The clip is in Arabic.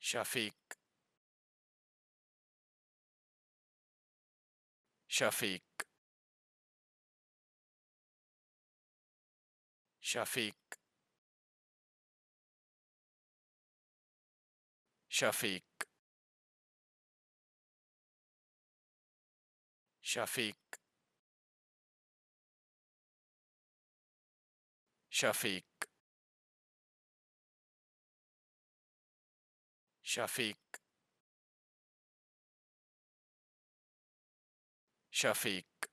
شفيق شفيق شفيق شفيق شفيق شفيق شافيك شافيك